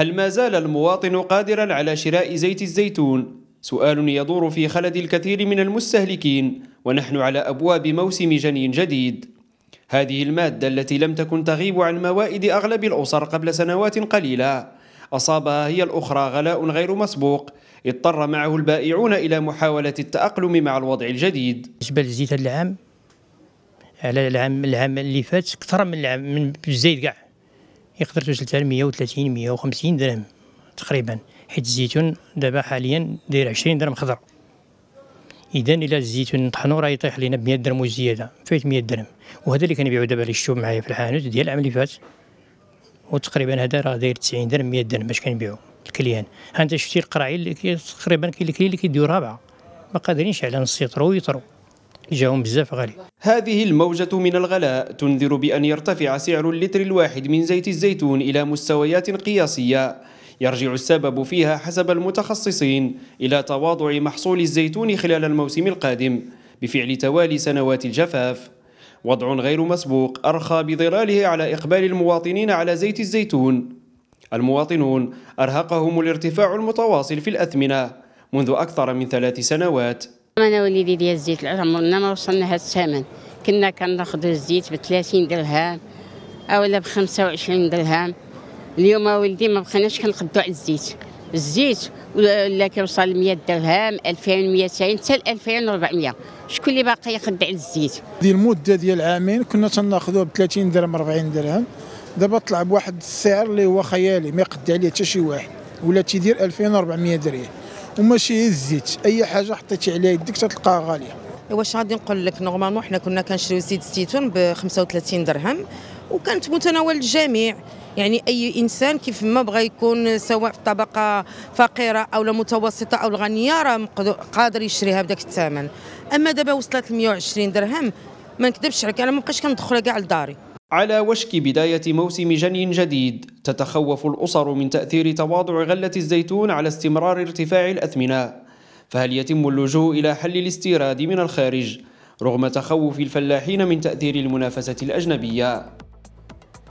هل ما زال المواطن قادرا على شراء زيت الزيتون؟ سؤال يدور في خلد الكثير من المستهلكين ونحن على أبواب موسم جني جديد هذه المادة التي لم تكن تغيب عن موائد أغلب الأسر قبل سنوات قليلة أصابها هي الأخرى غلاء غير مسبوق اضطر معه البائعون إلى محاولة التأقلم مع الوضع الجديد بالنسبة للزيت العام على العام العام اللي فات أكثر من العام من الزيت كاع يقدر توصل حتى 130 150 درهم تقريبا حيت الزيتون دابا حاليا داير 20 درهم خضر اذا الى الزيتون نطحنو راه يطيح لينا ب 100 درهم وزياده فايت 100 درهم وهذا اللي كنبيعو دابا لي الشوب معايا في الحانوت ديال العام اللي فات وتقريبا هذا راه داير 90 درهم 100 درهم باش كنبيعو الكليان ها انت شفتي القراعي اللي تقريبا كاين الكليان اللي كيديو رابعه ما قادرينش على نص يطرو ويطرو جاهم بزاف غالي هذه الموجة من الغلاء تنذر بأن يرتفع سعر اللتر الواحد من زيت الزيتون إلى مستويات قياسية يرجع السبب فيها حسب المتخصصين إلى تواضع محصول الزيتون خلال الموسم القادم بفعل توالي سنوات الجفاف وضع غير مسبوق أرخى بظلاله على إقبال المواطنين على زيت الزيتون المواطنون أرهقهم الارتفاع المتواصل في الأثمنة منذ أكثر من ثلاث سنوات انا وليدي ديال الزيت عمرنا ما وصلنا هذا الثمن كنا كناخذ الزيت ب 30 درهم اولا ب 25 درهم اليوم ولدي ما بقيناش كنقدو على الزيت الزيت ولا كيوصل 100 درهم 2200 حتى 2400 شكون اللي باقي يقد على الزيت ديال المده ديال عامين كنا تناخذوه ب 30 درهم 40 درهم دابا طلع بواحد السعر اللي هو خيالي ما يقد عليه حتى شي واحد ولا تيدير 2400 درهم وماشي الزيت اي حاجه حطيتي عليها يدك تتلقاها غاليه إيه، واش غادي نقول لك نورمالمون حنا كنا كنشريو زيت الزيتون ب 35 درهم وكانت متناول الجميع يعني اي انسان كيف ما بغى يكون سواء في طبقه فقيره او متوسطه او الغنيه راه قادر يشريها بداك الثمن اما دابا وصلت ل 120 درهم ما نكذبش عليك انا ما بقيتش كندخلها كاع لداري على وشك بداية موسم جني جديد تتخوف الأسر من تأثير تواضع غلة الزيتون على استمرار ارتفاع الأثمنة فهل يتم اللجوء إلى حل الاستيراد من الخارج رغم تخوف الفلاحين من تأثير المنافسة الأجنبية؟